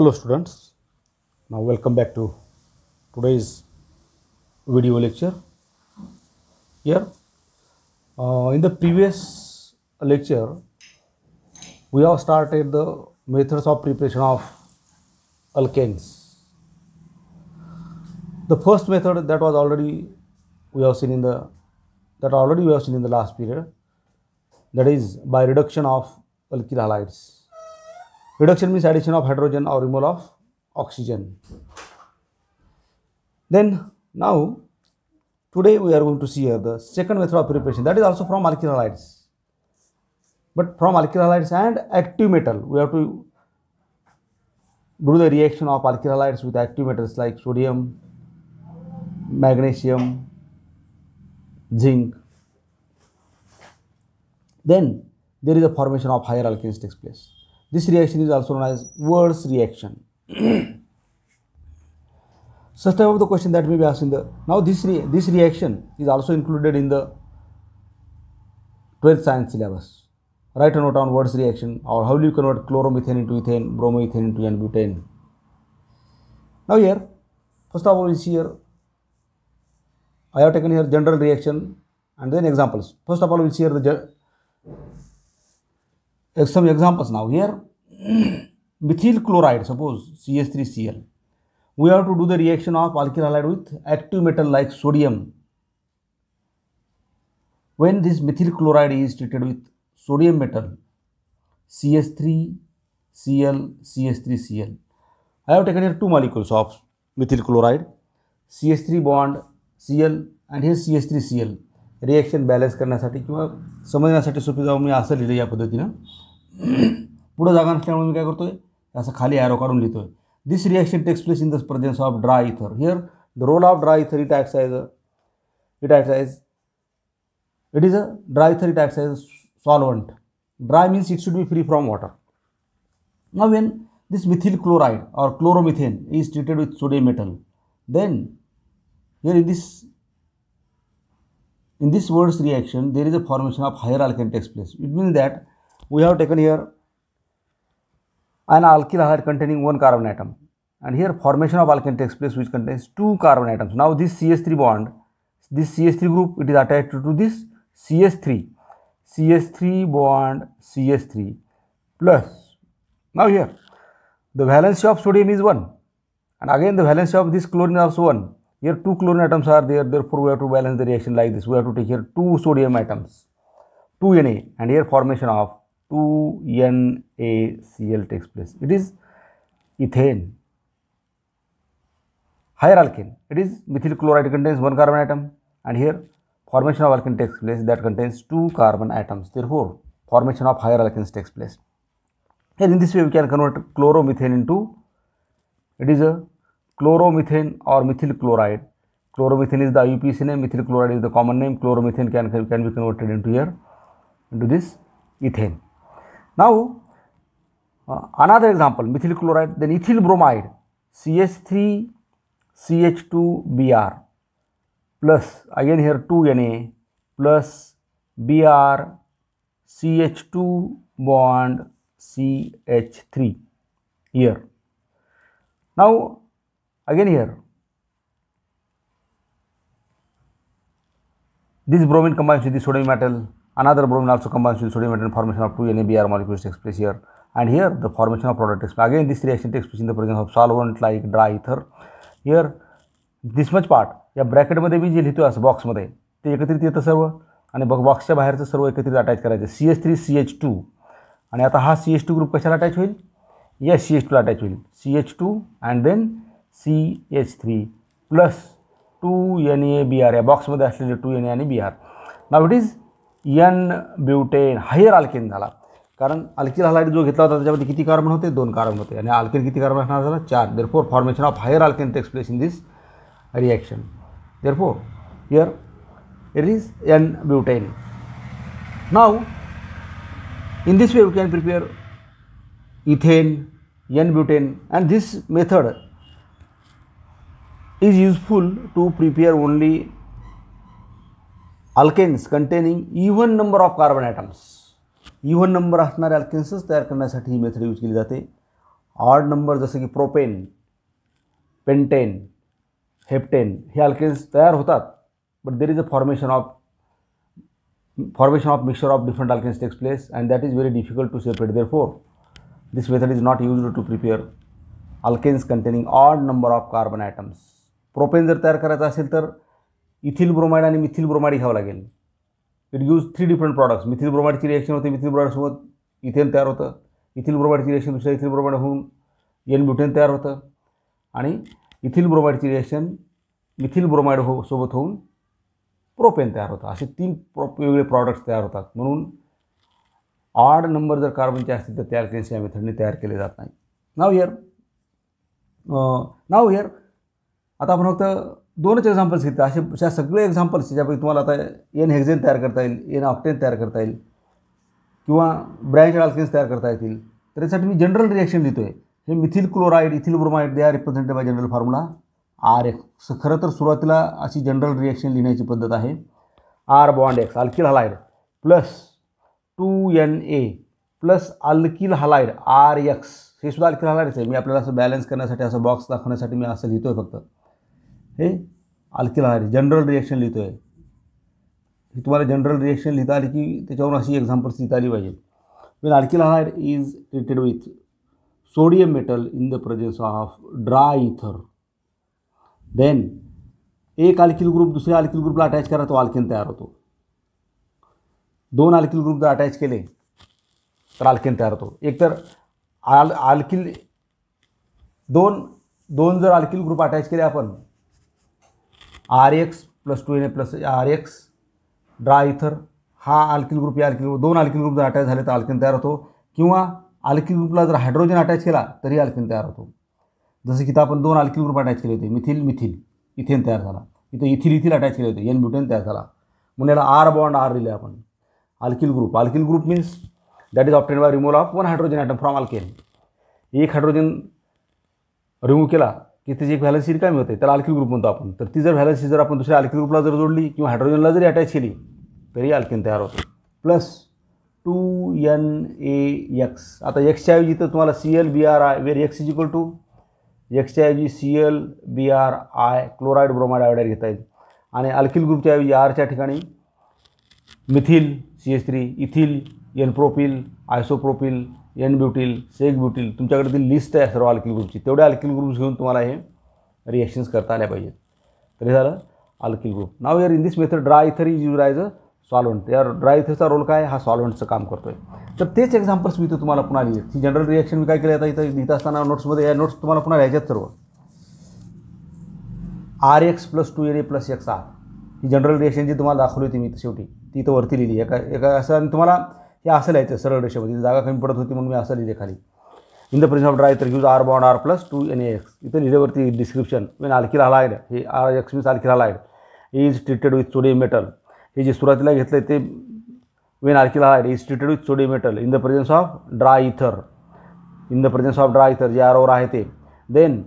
hello students now welcome back to today's video lecture here uh, in the previous lecture we have started the methods of preparation of alkanes the first method that was already we have seen in the that already we have seen in the last period that is by reduction of alkyl halides Reduction means addition of hydrogen or removal of oxygen. Then now today we are going to see here the second method of preparation that is also from molecular halides, But from molecular halides and active metal we have to do the reaction of halides with active metals like sodium, magnesium, zinc. Then there is a formation of higher alkenes takes place. This reaction is also known as Word's reaction. Such type of the question that may be asked in the now this re, this reaction is also included in the 12th science syllabus. Write a note on Word's reaction or how do you convert chloromethane into ethane, bromoethane into and butane. Now here, first of all, we see here I have taken here general reaction and then examples. First of all, we see here the some examples now here methyl chloride suppose CH3Cl we have to do the reaction of alkyl halide with active metal like sodium when this methyl chloride is treated with sodium metal CH3Cl CH3Cl I have taken here two molecules of methyl chloride CH3 bond Cl and here C S three C L reaction balance करण्यासाठी किंवा समजण्यासाठी सोपे जाऊन मी असं लिहिलं या पद्धतीनं पुढे जागा नसल्यामुळे मी काय करतोय असं खाली ॲरो काढून आहे this reaction place in the presence of dry ether here role of dry ether it acts as it it is a dry it acts as solvent dry means it should be free from water a when this methyl chloride or chloromethane is treated with sodium metal then here in this in this Wurtz reaction there is a formation of higher takes place it means that we have taken here an alkyl halide containing one carbon atom and here formation of alkane takes place which contains two carbon atoms. Now this CH3 bond, this CH3 group it is attached to this CS 3 CS 3 bond CS 3 plus. Now here the valency of sodium is 1 and again the valency of this chlorine is also 1. Here two chlorine atoms are there therefore we have to balance the reaction like this. We have to take here two sodium atoms, 2 Na and here formation of 2NaCl takes place. It is ethane, higher alkane. It is methyl chloride contains one carbon atom and here formation of alkene takes place that contains two carbon atoms. Therefore, formation of higher alkenes takes place. And in this way, we can convert chloromethane into it is a chloromethane or methyl chloride. Chloromethane is the IUPC name, methyl chloride is the common name. Chloromethane can, can be converted into here into this ethane. Now, uh, another example, methyl chloride, then ethyl bromide, CH3CH2Br plus, again here 2Na plus BrCH2 bond CH3 here. Now, again here, this bromine combines with the sodium metal Another bromine also combines with sodium and formation of two NaBr molecules takes place here. And here the formation of product takes place. Again, this reaction takes place in the presence of solvent like dry ether. Here, this much part या ब्रॅकेटमध्ये मी जे लिहितो असं बॉक्समध्ये ते एकत्रित येतं सर्व आणि बघ बॉक्सच्या बाहेरचं सर्व एकत्रित अटॅच करायचं C S three C H two आणि आता हा सी एच टू ग्रुप कशाला अटॅच होईल या सी एच टूला अटॅच होईल C H two and then C H three plus two N n butane higher alkane झाला कारण अल्किल हलाईड जो घेतला होता त्याच्यामध्ये किती कार्बन होते दोन कार्बन होते आणि आल्किन किती कार्बन असणार झाला चार therefore formation of higher alkane takes place in this reaction therefore here it is N butane नाव in this way you can prepare ethane N butane and this method is useful to prepare only alkanes containing even number of carbon atoms even number असणारे अल्केन्सच तयार करण्यासाठी ही method use केली जाते odd number जसं की propane pentane heptane हे alkanes तयार होतात but there is a formation of formation of mixture of different alkanes takes place and that is very difficult to separate therefore this method is not use to prepare alkanes containing odd number of carbon atoms propane जर तयार करायचं असेल तर ethyl bromide आणि methyl bromide घ्यावं लागेल it gives three different products methyl ब्रोमाइडची reaction होते मिथिल ब्रोमाइडसोबत इथेन तयार होतं इथिल ब्रोमाइडची रिएक्शन दुसऱ्या इथिल ब्रोमाइड होऊन एन ब्युटेन तयार होतं आणि इथिल ब्रोमाइडची रिॲक्शन मिथिल ब्रोमाइड हो सोबत होऊन प्रोपेन तयार होतं असे तीन प्रो वेगवेगळे प्रॉडक्ट्स तयार होतात म्हणून ऑड नंबर जर कार्बनचे असतील तर तयार केल्यास या मेथडने तयार केले जात नाही नाव हिअर नाव हिअर आता आपण फक्त दोनच एक्झाम्पल्स घेतात असे अशा सगळे एक्झाम्पल्स ज्यापैकी तुम्हाला आता एन हेक्झेन तयार करता येईल एन ऑक्टेन तयार करता येईल किंवा ब्रँच आल्केन्स तयार करता येतील तर त्यासाठी मी जनरल रिॲक्शन लिहितो आहे हे methyl chloride ethyl bromide they are represented by general formula R X खरं तर सुरुवातीला अशी जनरल रिॲक्शन लिहिण्याची पद्धत आहे R bond X alkyl halide plus two N A plus alkyl halide R X हे सुद्धा अल्किल हलायडच आहे मी आपल्याला असं बॅलन्स करण्यासाठी असं बॉक्स दाखवण्यासाठी मी असं लिहितो आहे फक्त हे अल्किल जनरल रिॲक्शन लिहितो आहे ही तुम्हाला जनरल रिॲक्शन लिहिता आली की त्याच्यावरून अशी एक्झाम्पल्स लिहिता आली पाहिजे when alkyl halide is treated with sodium metal in the presence of dry ether then एक अल्किल ग्रुप दुसऱ्या अल्किल ग्रुपला अटॅच करा तो आल्केन तयार होतो दोन अल्किल ग्रुप जर अटॅच केले तर आल्केन तयार होतो एकतर आल आल्किल दोन दोन जर अल्किल ग्रुप अटॅच केले आपण R X plus two N A plus R X dry ether हा आल्किल ग्रुप या आल्किल ग्रुप दोन आल्किल ग्रुप जर अटॅच झाले तर आल्किन तयार होतो किंवा आल्किल ग्रुपला जर हायड्रोजन अटॅच केला तरी आल्किन तयार होतो जसं की तर आपण दोन आल्किल ग्रुप अटॅच केले होते मिथिल मिथिल इथेन तयार झाला इथं इथिल इथिल अटॅच केले होते एन ब्युटेन तयार झाला म्हणून याला आर बॉन्ड आर दिले आपण alkyl group alkyl group means that is obtained by removal of one hydrogen atom from alkane एक हायड्रोजन रिमूव्ह केला की त्याची एक व्हॅलन्सी रिकामी होते त्याला अल्किल ग्रुप म्हणतो आपण तर ती जर व्हॅलन्सी जर आपण दुसऱ्या अल्किल ग्रुपला जर जोडली किंवा हायड्रोजनला जरी अटॅच केली तरी अल्किन तयार होतो plus two N A X आता एक्सच्या ऐवजी तर तुम्हाला C L B R I where X is equal to एक्सच्या ऐवजी C L B R I chloride bromide iodide घेता येईल आणि अल्किल ग्रुपच्या ऐवजी आरच्या ठिकाणी methyl C S three ethyl n propyl isopropyl N butyl sec butyl तुमच्याकडे ती लिस्ट आहे सर्व अल्किल ग्रुपची तेवढ्या अल्किल ग्रुप्स घेऊन तुम्हाला हे रिॲक्शन्स करता आल्या पाहिजेत तर हे झालं अल्किल ग्रुप नाव यर in this method dry ether is used as solvent या ड्राय इथरचा रोल काय हा सॉल्वंटचं काम करतो आहे तर तेच एक्झाम्पल्स मी इथं तुम्हाला पुन्हा लिहित ही जनरल रिॲक्शन मी काय केलं आता इथं लिहित असताना नोट्समध्ये या नोट्स तुम्हाला पुन्हा लिहायच्यात सर्व R X plus two N A plus X R ही जनरल रिॲक्शन जी तुम्हाला दाखवली होती मी शेवटी ती इथं वरती लिहिली एका एका असं आणि तुम्हाला हे असं लिहायचं सरळ रेषेमध्ये जागा कमी पडत होती म्हणून मी असं लिहिले खाली in the presence of dry तर gives R bond R plus two N X इथं लिहिल्यावरती डिस्क्रिप्शन वेन राहिला आहे हे आर एक्स मीन्स आलखी राहिला आहे is treated with sodium metal हे जे सुरुवातीला घेतलं आहे ते when alkyl halide is treated with sodium metal in the presence of dry ether in the presence of dry ether जे आर ओवर आहे ते then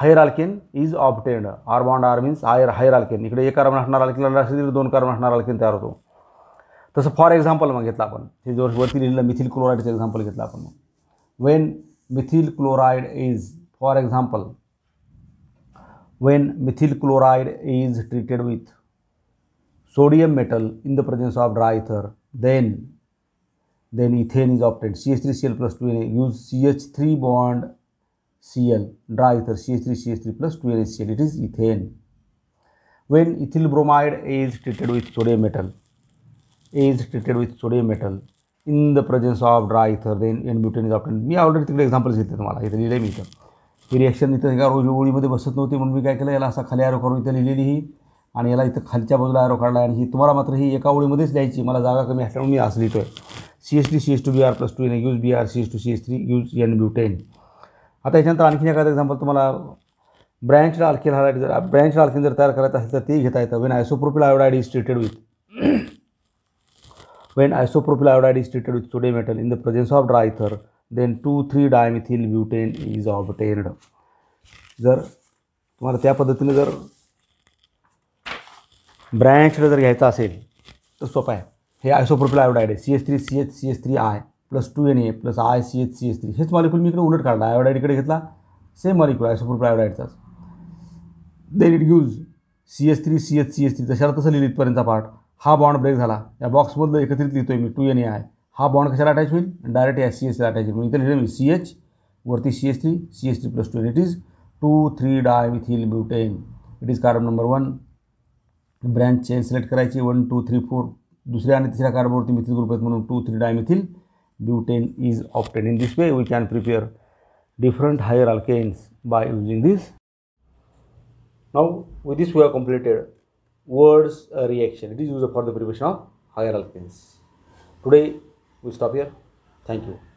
higher alkane is obtained R bond R means higher higher alkane इकडे एक carbon असणार आल्किल असतील दोन carbon असणार Alcaine तयार होतो तसं फॉर एक्झाम्पल मग घेतला आपण हे जो वरती लिहिलेलं मिथिल क्लोराईडचं एक्झाम्पल घेतलं आपण when methyl chloride is for example when methyl chloride is treated with sodium metal in the presence of dry ether then then ethane is obtained C H three C L plus two N A gives C H three bond C L dry ether C H three C H three plus two N A C L it is ethane when ethyl bromide is treated with sodium metal is treated with sodium metal in the presence of dry ether then N ten is obtained मी already तिकडे examples घेतले तुम्हाला इथं लिहिलं मी इथं ही reaction इथं एका रोज ओळीमध्ये बसत नव्हती म्हणून मी काय केलं याला असा खाली आरो करून इथं लिहिलेली ही आणि याला इथं खालच्या बाजूला आरो काढला आणि ही तुम्हाला मात्र ही एका ओळीमध्येच द्यायची मला जागा कमी असल्यामुळे मी असं लिहितो आहे C S T C S two B R plus two N gives B R C S two C S three gives N butane आता याच्यानंतर आणखीन एखादं एक्झाम्पल तुम्हाला ब्रँच अल्किन जर ब्रँच अल्किन जर तयार करायचं असेल तर ते घेता येतं when isopropyl iodide is treated with When isopropyl iodide is treated with sodium metal in the presence of dry ether, then 2,3-dimethyl butane is obtained. जर तुम्हाला त्या पद्धतीने जर ब्रँच जर घ्यायचा असेल तर सोपं आहे हे आयसोप्रोपिल आयोडाईड आहे C S three C H C S three I plus two N A plus I C H C S three हेच मॉलिक्युल मी इकडे उलट काढला आयोडाईडकडे घेतला सेम मॉलिक्युल आयसोप्रोपिल आयोडाईडचाच then it gives C S three C H C S three जशाला तसं लिहिलं इथपर्यंतचा पार्ट हा बॉन्ड ब्रेक झाला या बॉक्समधलं एकत्रित लिहितो आहे मी टू एन ए आय हा बॉन्ड कशाला अटॅच होईल डायरेक्ट या सी सीला अटॅच होईल इथे लिहिलं मी सी एच वरती C S three C S three plus two N it is two three dimethyl butane it is carbon number one branch chain select करायची वन टू थ्री फोर दुसऱ्या आणि तिसऱ्या कार्बनवरती मिथिल ग्रुप आहेत म्हणून two three dimethyl butane is obtained in this way we can prepare different higher alkanes by using this now with this we are completed words uh, reaction. It is used for the preparation of higher alkenes. Today we stop here. Thank you.